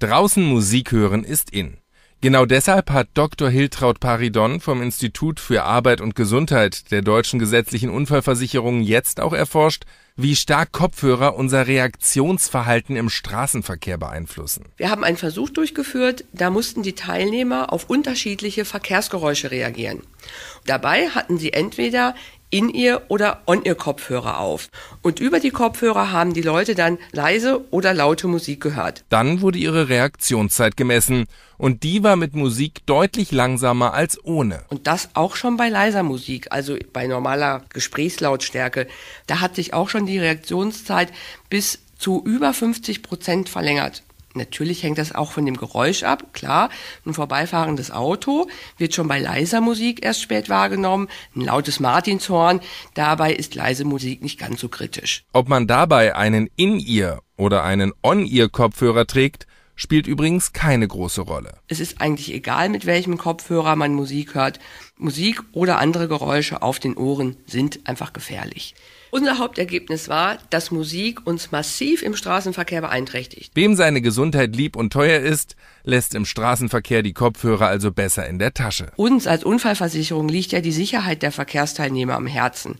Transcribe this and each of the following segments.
Draußen Musik hören ist in. Genau deshalb hat Dr. Hiltraud Paridon vom Institut für Arbeit und Gesundheit der deutschen gesetzlichen Unfallversicherung jetzt auch erforscht, wie stark Kopfhörer unser Reaktionsverhalten im Straßenverkehr beeinflussen. Wir haben einen Versuch durchgeführt, da mussten die Teilnehmer auf unterschiedliche Verkehrsgeräusche reagieren. Dabei hatten sie entweder in ihr oder on ihr Kopfhörer auf. Und über die Kopfhörer haben die Leute dann leise oder laute Musik gehört. Dann wurde ihre Reaktionszeit gemessen und die war mit Musik deutlich langsamer als ohne. Und das auch schon bei leiser Musik, also bei normaler Gesprächslautstärke. Da hat sich auch schon die Reaktionszeit bis zu über 50 Prozent verlängert. Natürlich hängt das auch von dem Geräusch ab, klar. Ein vorbeifahrendes Auto wird schon bei leiser Musik erst spät wahrgenommen, ein lautes Martinshorn, dabei ist leise Musik nicht ganz so kritisch. Ob man dabei einen In-Ear oder einen On-Ear-Kopfhörer trägt, spielt übrigens keine große Rolle. Es ist eigentlich egal, mit welchem Kopfhörer man Musik hört. Musik oder andere Geräusche auf den Ohren sind einfach gefährlich. Unser Hauptergebnis war, dass Musik uns massiv im Straßenverkehr beeinträchtigt. Wem seine Gesundheit lieb und teuer ist, lässt im Straßenverkehr die Kopfhörer also besser in der Tasche. Uns als Unfallversicherung liegt ja die Sicherheit der Verkehrsteilnehmer am Herzen.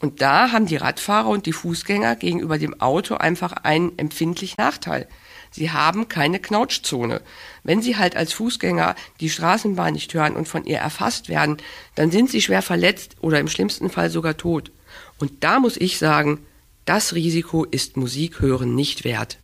Und da haben die Radfahrer und die Fußgänger gegenüber dem Auto einfach einen empfindlichen Nachteil. Sie haben keine Knautschzone. Wenn Sie halt als Fußgänger die Straßenbahn nicht hören und von ihr erfasst werden, dann sind Sie schwer verletzt oder im schlimmsten Fall sogar tot. Und da muss ich sagen, das Risiko ist Musik hören nicht wert.